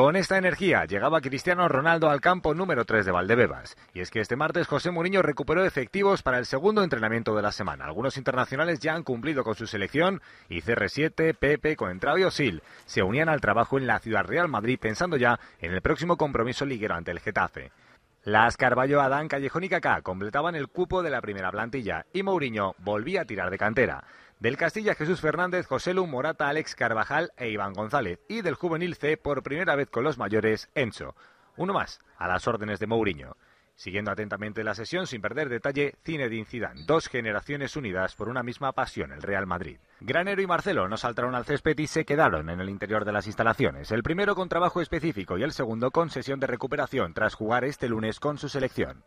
Con esta energía llegaba Cristiano Ronaldo al campo número 3 de Valdebebas. Y es que este martes José Mourinho recuperó efectivos para el segundo entrenamiento de la semana. Algunos internacionales ya han cumplido con su selección y CR7, Pepe, Coentrao y Osil se unían al trabajo en la Ciudad Real Madrid pensando ya en el próximo compromiso liguero ante el Getafe. Las Carballo, Adán, Callejón y Kaká completaban el cupo de la primera plantilla y Mourinho volvía a tirar de cantera. Del Castilla, Jesús Fernández, José Lu, Morata, Alex Carvajal e Iván González. Y del juvenil C, por primera vez con los mayores, Encho. Uno más, a las órdenes de Mourinho. Siguiendo atentamente la sesión, sin perder detalle, Cine de Incidan. dos generaciones unidas por una misma pasión, el Real Madrid. Granero y Marcelo no saltaron al césped y se quedaron en el interior de las instalaciones, el primero con trabajo específico y el segundo con sesión de recuperación tras jugar este lunes con su selección.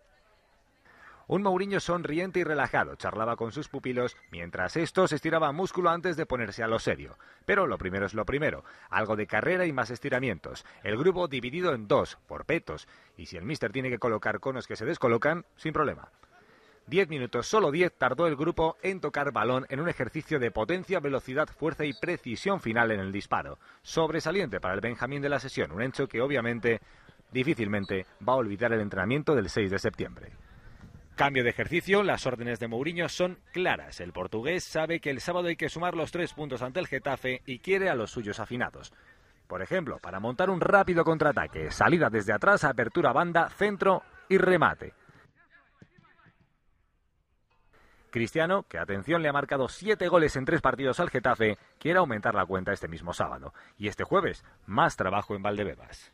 Un Mourinho sonriente y relajado charlaba con sus pupilos mientras estos estiraban músculo antes de ponerse a lo serio. Pero lo primero es lo primero, algo de carrera y más estiramientos. El grupo dividido en dos, por petos, y si el mister tiene que colocar conos que se descolocan, sin problema. Diez minutos, solo diez, tardó el grupo en tocar balón en un ejercicio de potencia, velocidad, fuerza y precisión final en el disparo. Sobresaliente para el Benjamín de la sesión, un hecho que obviamente difícilmente va a olvidar el entrenamiento del 6 de septiembre. Cambio de ejercicio, las órdenes de Mourinho son claras. El portugués sabe que el sábado hay que sumar los tres puntos ante el Getafe y quiere a los suyos afinados. Por ejemplo, para montar un rápido contraataque, salida desde atrás, apertura banda, centro y remate. Cristiano, que atención le ha marcado siete goles en tres partidos al Getafe, quiere aumentar la cuenta este mismo sábado. Y este jueves, más trabajo en Valdebebas.